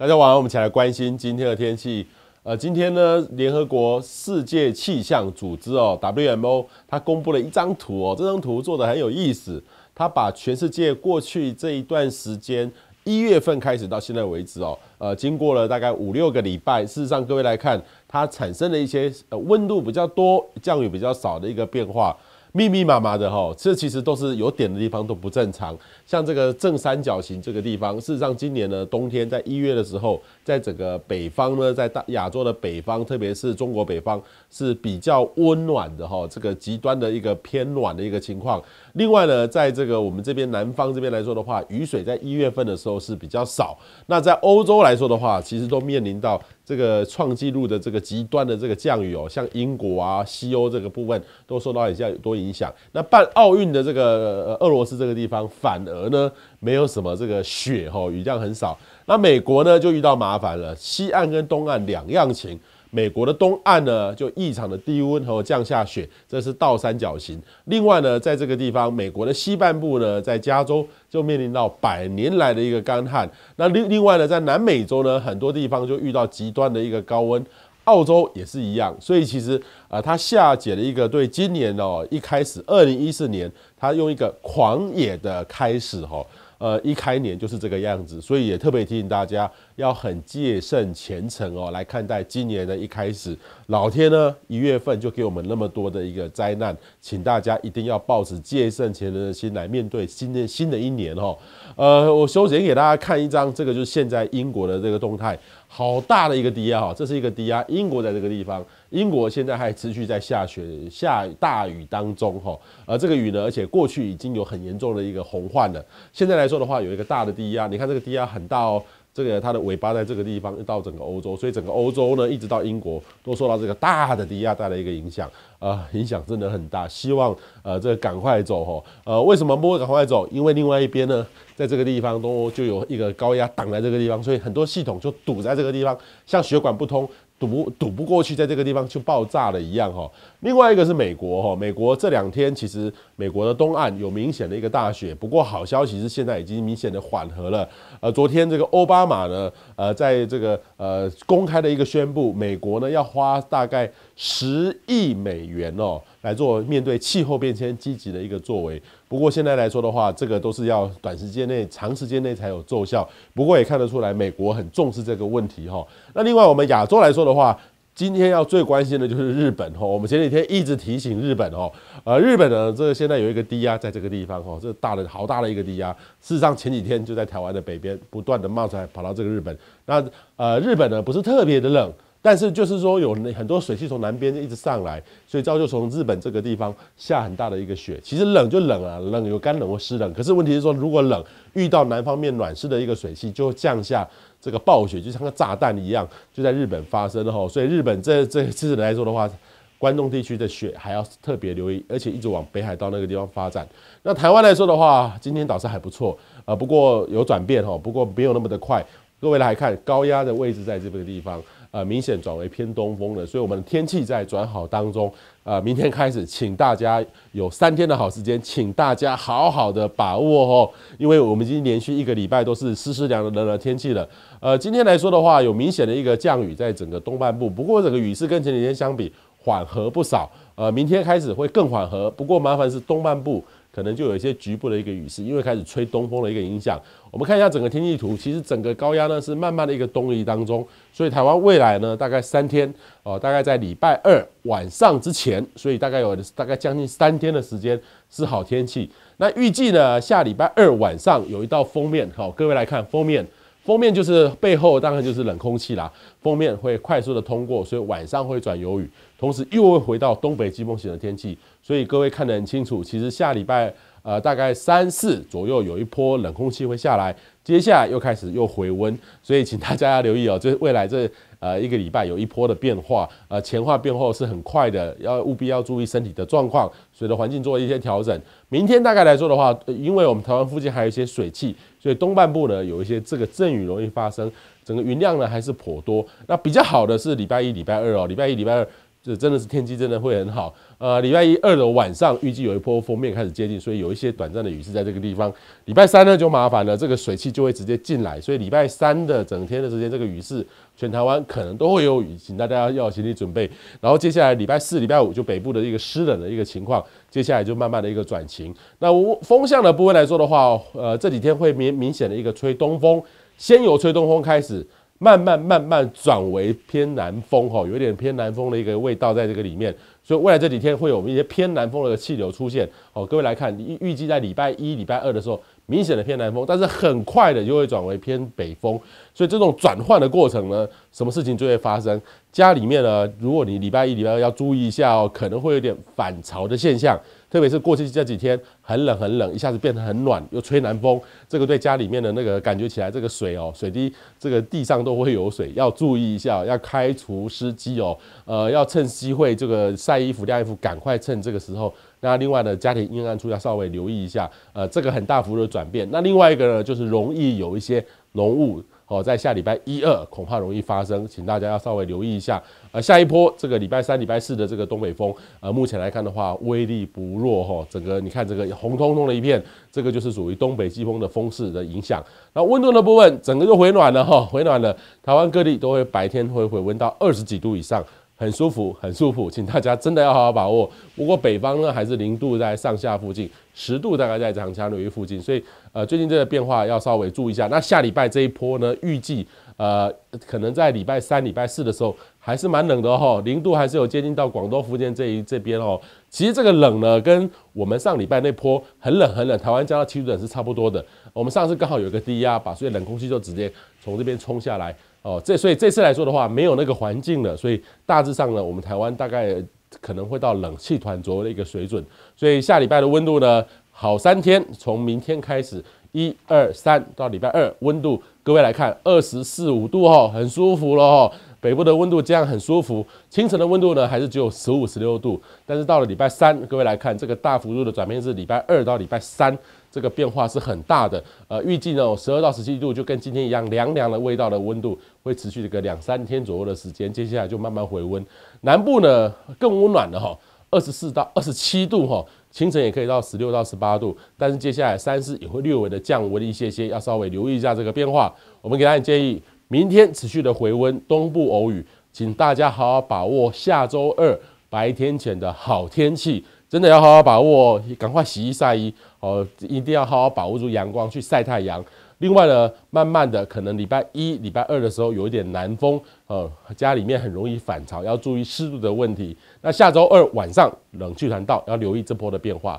大家好，我们一起来关心今天的天气。呃，今天呢，联合国世界气象组织哦 （WMO） 它公布了一张图哦，这张图做的很有意思。它把全世界过去这一段时间，一月份开始到现在为止哦，呃，经过了大概五六个礼拜。事实上，各位来看，它产生了一些呃温度比较多、降雨比较少的一个变化。密密麻麻的哈，这其实都是有点的地方都不正常。像这个正三角形这个地方，事实上今年的冬天在一月的时候，在整个北方呢，在大亚洲的北方，特别是中国北方是比较温暖的哈，这个极端的一个偏暖的一个情况。另外呢，在这个我们这边南方这边来说的话，雨水在一月份的时候是比较少。那在欧洲来说的话，其实都面临到。这个创纪录的这个极端的这个降雨哦，像英国啊、西欧这个部分都受到影响，有多影响？那办奥运的这个俄罗斯这个地方反而呢，没有什么这个雪吼，雨量很少。那美国呢就遇到麻烦了，西岸跟东岸两样情。美国的东岸呢，就异常的低温和降下雪，这是倒三角形。另外呢，在这个地方，美国的西半部呢，在加州就面临到百年来的一个干旱。那另另外呢，在南美洲呢，很多地方就遇到极端的一个高温，澳洲也是一样。所以其实啊，它下解了一个对今年哦，一开始二零一四年，它用一个狂野的开始哈。呃，一开年就是这个样子，所以也特别提醒大家要很戒慎虔诚哦来看待今年的一开始。老天呢，一月份就给我们那么多的一个灾难，请大家一定要抱持戒慎前人的心来面对新的新的一年哦。呃，我首先给大家看一张，这个就是现在英国的这个动态，好大的一个低压哈，这是一个低压，英国在这个地方，英国现在还持续在下雪、下大雨当中哈，而这个雨呢，而且过去已经有很严重的一个洪患了，现在来说的话，有一个大的低压，你看这个低压很大哦。这个它的尾巴在这个地方到整个欧洲，所以整个欧洲呢一直到英国都受到这个大的低压带来一个影响，啊，影响真的很大。希望呃这个赶快走吼，呃，为什么不会赶快走？因为另外一边呢，在这个地方都就有一个高压挡在这个地方，所以很多系统就堵在这个地方，像血管不通。堵不堵不过去，在这个地方就爆炸了一样哈。另外一个是美国哈，美国这两天其实美国的东岸有明显的一个大雪，不过好消息是现在已经明显的缓和了。呃，昨天这个奥巴马呢，呃，在这个呃公开的一个宣布，美国呢要花大概十亿美元哦。来做面对气候变迁积极的一个作为，不过现在来说的话，这个都是要短时间内、长时间内才有奏效。不过也看得出来，美国很重视这个问题哈。那另外我们亚洲来说的话，今天要最关心的就是日本哈。我们前几天一直提醒日本哦，呃，日本呢，这个现在有一个低压在这个地方哈，这大的好大的一个低压。事实上前几天就在台湾的北边不断的冒出来，跑到这个日本。那呃，日本呢不是特别的冷。但是就是说有很多水汽从南边一直上来，所以造就从日本这个地方下很大的一个雪。其实冷就冷啊，冷有干冷或湿冷。可是问题是说，如果冷遇到南方面暖湿的一个水汽，就会降下这个暴雪，就像个炸弹一样，就在日本发生了哈。所以日本这这次来说的话，关东地区的雪还要特别留意，而且一直往北海道那个地方发展。那台湾来说的话，今天倒是还不错啊，不过有转变哈，不过没有那么的快。各位来看，高压的位置在这个地方。呃，明显转为偏东风了，所以我们的天气在转好当中。呃，明天开始，请大家有三天的好时间，请大家好好的把握哦，因为我们已经连续一个礼拜都是湿湿凉凉的天气了。呃，今天来说的话，有明显的一个降雨在整个东半部，不过整个雨势跟前几天相比缓和不少。呃，明天开始会更缓和，不过麻烦是东半部。可能就有一些局部的一个雨势，因为开始吹东风的一个影响。我们看一下整个天气图，其实整个高压呢是慢慢的一个东移当中，所以台湾未来呢大概三天，哦，大概在礼拜二晚上之前，所以大概有大概将近三天的时间是好天气。那预计呢下礼拜二晚上有一道封面，好，各位来看封面。封面就是背后，当然就是冷空气啦。封面会快速的通过，所以晚上会转有雨，同时又会回到东北季风型的天气。所以各位看得很清楚，其实下礼拜呃大概三四左右有一波冷空气会下来，接下来又开始又回温，所以请大家要留意哦，这是未来这。呃，一个礼拜有一波的变化，呃，前化变后是很快的，要务必要注意身体的状况，随着环境做一些调整。明天大概来说的话，因为我们台湾附近还有一些水汽，所以东半部呢有一些这个阵雨容易发生，整个云量呢还是颇多。那比较好的是礼拜一、礼拜二哦，礼拜一、礼拜二。这真的是天气，真的会很好。呃，礼拜一二的晚上预计有一波封面开始接近，所以有一些短暂的雨势在这个地方。礼拜三呢就麻烦了，这个水汽就会直接进来，所以礼拜三的整天的时间，这个雨势全台湾可能都会有雨，请大家要心理准备。然后接下来礼拜四、礼拜五就北部的一个湿冷的一个情况，接下来就慢慢的一个转晴。那风向的部分来说的话，呃，这几天会明明显的一个吹东风，先由吹东风开始。慢慢慢慢转为偏南风哦，有点偏南风的一个味道在这个里面，所以未来这几天会有一些偏南风的气流出现哦。各位来看，预预计在礼拜一、礼拜二的时候。明显的偏南风，但是很快的就会转为偏北风，所以这种转换的过程呢，什么事情就会发生？家里面呢，如果你礼拜一、礼拜二要注意一下哦，可能会有点反潮的现象，特别是过去这几天很冷很冷，一下子变得很暖，又吹南风，这个对家里面的那个感觉起来，这个水哦，水滴这个地上都会有水，要注意一下，要开除湿机哦，呃，要趁机会这个晒衣服、晾衣服，赶快趁这个时候。那另外呢，家庭阴暗处要稍微留意一下，呃，这个很大幅度的转变。那另外一个呢，就是容易有一些浓雾哦，在下礼拜一二恐怕容易发生，请大家要稍微留意一下。呃，下一波这个礼拜三、礼拜四的这个东北风，呃，目前来看的话威力不弱哈，整个你看这个红彤彤的一片，这个就是属于东北季风的风势的影响。那温度的部分，整个就回暖了哈，回暖了，台湾各地都会白天会回温到二十几度以上。很舒服，很舒服，请大家真的要好好把握。不过北方呢，还是零度在上下附近。十度大概在长江流域附近，所以呃最近这个变化要稍微注意一下。那下礼拜这一波呢，预计呃可能在礼拜三、礼拜四的时候还是蛮冷的哈，零度还是有接近到广东、福建这一这边哦。其实这个冷呢，跟我们上礼拜那波很冷、很冷，台湾加到七度冷是差不多的。我们上次刚好有一个低压把所以冷空气就直接从这边冲下来哦。这所以这次来说的话，没有那个环境了，所以大致上呢，我们台湾大概。可能会到冷气团左右的一个水准，所以下礼拜的温度呢，好三天，从明天开始。一二三，到礼拜二温度，各位来看，二十四五度哈，很舒服了哈。北部的温度这样很舒服，清晨的温度呢，还是只有十五、十六度。但是到了礼拜三，各位来看，这个大幅度的转变是礼拜二到礼拜三，这个变化是很大的。呃，预计呢，十二到十七度，就跟今天一样凉凉的味道的温度，会持续这个两三天左右的时间。接下来就慢慢回温，南部呢更温暖了哈，二十四到二十七度哈。清晨也可以到十六到十八度，但是接下来三四也会略微的降温一些些，要稍微留意一下这个变化。我们给大家建议，明天持续的回温，东部偶雨，请大家好好把握下周二白天前的好天气，真的要好好把握赶快洗衣晒衣哦，一定要好好把握住阳光去晒太阳。另外呢，慢慢的可能礼拜一、礼拜二的时候有一点南风，呃，家里面很容易反潮，要注意湿度的问题。那下周二晚上冷气团到，要留意这波的变化。